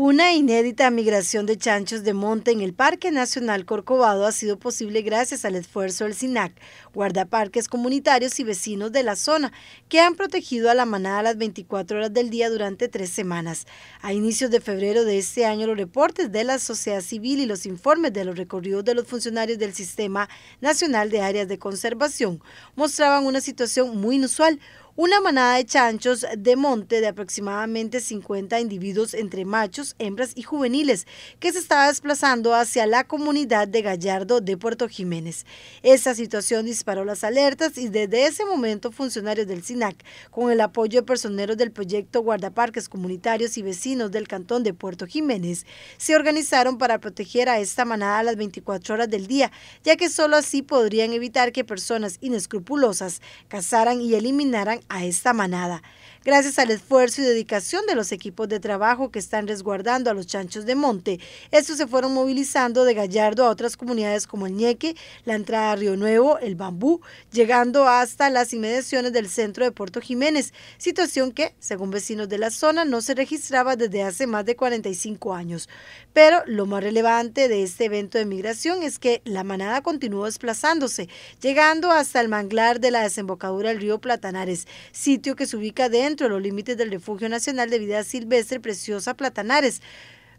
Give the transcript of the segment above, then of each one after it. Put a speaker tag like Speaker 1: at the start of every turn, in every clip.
Speaker 1: Una inédita migración de chanchos de monte en el Parque Nacional Corcovado ha sido posible gracias al esfuerzo del SINAC, guardaparques comunitarios y vecinos de la zona, que han protegido a la manada las 24 horas del día durante tres semanas. A inicios de febrero de este año, los reportes de la sociedad civil y los informes de los recorridos de los funcionarios del Sistema Nacional de Áreas de Conservación mostraban una situación muy inusual, una manada de chanchos de monte de aproximadamente 50 individuos entre machos, hembras y juveniles que se estaba desplazando hacia la comunidad de Gallardo de Puerto Jiménez. Esta situación disparó las alertas y desde ese momento funcionarios del SINAC, con el apoyo de personeros del proyecto Guardaparques Comunitarios y vecinos del cantón de Puerto Jiménez, se organizaron para proteger a esta manada a las 24 horas del día, ya que solo así podrían evitar que personas inescrupulosas cazaran y eliminaran a esta manada gracias al esfuerzo y dedicación de los equipos de trabajo que están resguardando a los chanchos de monte. Estos se fueron movilizando de Gallardo a otras comunidades como el Ñeque, la entrada a Río Nuevo, el Bambú, llegando hasta las inmediaciones del centro de Puerto Jiménez, situación que, según vecinos de la zona, no se registraba desde hace más de 45 años. Pero lo más relevante de este evento de migración es que la manada continuó desplazándose, llegando hasta el manglar de la desembocadura del río Platanares, sitio que se ubica dentro dentro de los límites del Refugio Nacional de Vida Silvestre Preciosa Platanares,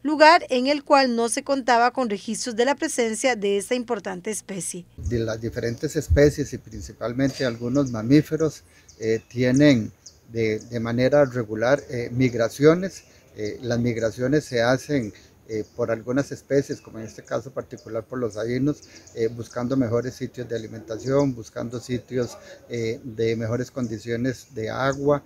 Speaker 1: lugar en el cual no se contaba con registros de la presencia de esta importante especie.
Speaker 2: De las diferentes especies y principalmente algunos mamíferos eh, tienen de, manera regular eh, migraciones. Eh, las migraciones se hacen eh, por algunas especies, como en este caso particular por los adinos eh, buscando mejores sitios de alimentación, buscando sitios eh, de mejores condiciones de agua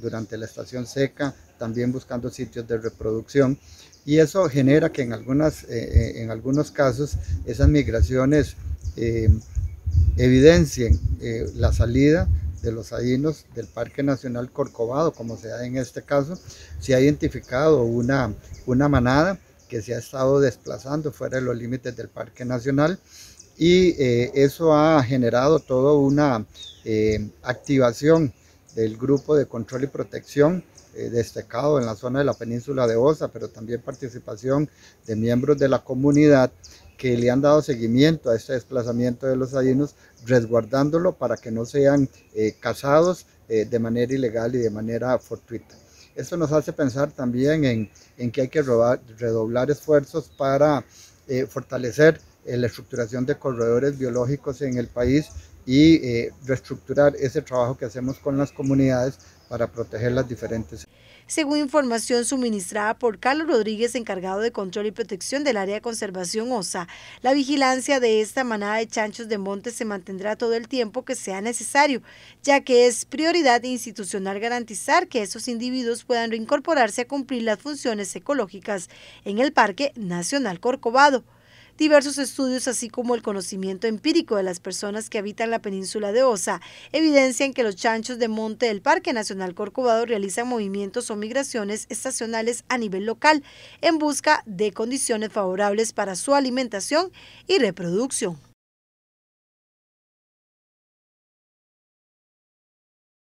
Speaker 2: durante la estación seca, también buscando sitios de reproducción. Y eso genera que en, algunas, en algunos casos esas migraciones evidencien la salida de los adinos del Parque Nacional Corcovado, como se da en este caso, se ha identificado una, una manada que se ha estado desplazando fuera de los límites del Parque Nacional y eh, eso ha generado toda una eh, activación del grupo de control y protección eh, destacado en la zona de la península de Osa, pero también participación de miembros de la comunidad que le han dado seguimiento a este desplazamiento de los salinos, resguardándolo para que no sean cazados de manera ilegal y de manera fortuita. Esto nos hace pensar también en, que hay que redoblar esfuerzos para eh, fortalecer eh, la estructuración de corredores biológicos en el país y eh, reestructurar ese trabajo que hacemos con las comunidades para proteger las diferentes
Speaker 1: según información suministrada por Carlos Rodríguez, encargado de control y protección del área de conservación OSA. La vigilancia de esta manada de chanchos de monte se mantendrá todo el tiempo que sea necesario, ya que es prioridad institucional garantizar que esos individuos puedan reincorporarse a cumplir las funciones ecológicas en el Parque Nacional Corcovado. Diversos estudios, así como el conocimiento empírico de las personas que habitan la península de Osa, evidencian que los chanchos de monte del Parque Nacional Corcovado realizan movimientos o migraciones estacionales a nivel local en busca de condiciones favorables para su alimentación y reproducción.